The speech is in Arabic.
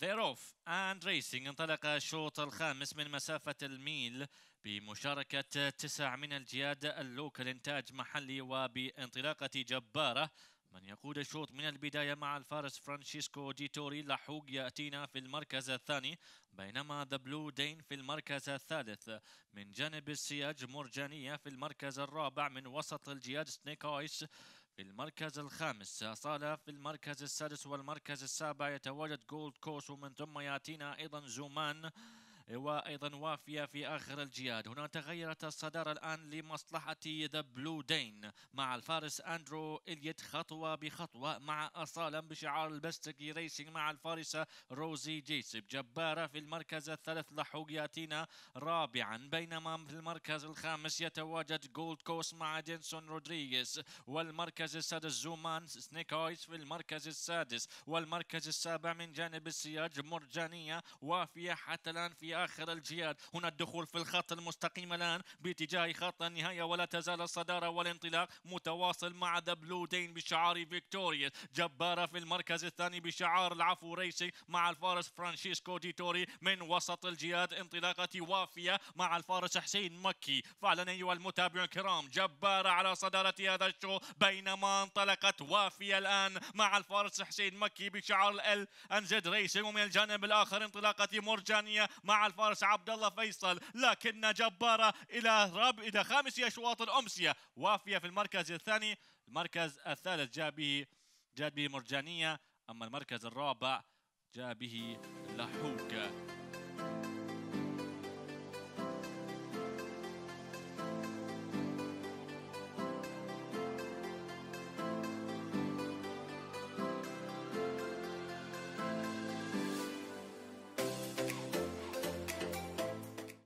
ذيروف اند ريسينج انطلق الشوط الخامس من مسافة الميل بمشاركة تسع من الجياد اللوكال انتاج محلي وبانطلاقة جبارة من يقود الشوط من البداية مع الفارس فرانشيسكو جيتوري لحوق يأتينا في المركز الثاني بينما ذا بلو دين في المركز الثالث من جانب السياج مرجانية في المركز الرابع من وسط الجياد سنيك آيس في المركز الخامس صالة في المركز السادس والمركز السابع يتواجد جولد كوست ومن ثم يأتينا أيضا زومان وأيضا وافية في آخر الجياد هنا تغيرت الصدارة الآن لمصلحة ذا بلو دين مع الفارس أندرو إليت خطوة بخطوة مع أصالا بشعار البستكي ريسنج مع الفارسة روزي جيسب جبارة في المركز الثالث لحوق ياتينا رابعا بينما في المركز الخامس يتواجد جولد كوست مع جينسون رودريغيز والمركز السادس زومان سنيك آيس في المركز السادس والمركز السابع من جانب السياج مرجانية وافية حتى الآن في آخر الجياد هنا الدخول في الخط المستقيم الآن باتجاه خط النهاية ولا تزال الصدارة والانطلاق متواصل مع ذا بلو دين بشعار فيكتوريا جبارة في المركز الثاني بشعار العفو ريسي مع الفارس فرانشيسكو دي توري من وسط الجياد انطلاقة وافية مع الفارس حسين مكي فعلا أيها المتابع الكرام جبارة على صدارة هذا الشو بينما انطلقت وافية الآن مع الفارس حسين مكي بشعار ال ان زد ريسي ومن الجانب الآخر انطلاقة مرجانية مع الفارس عبد الله فيصل لكن جبارة إلى رب إلى خامس أشواط الأمسية وافية في المركز الثاني المركز الثالث جاء به جاء به مرجانية أما المركز الرابع جاء به لحوك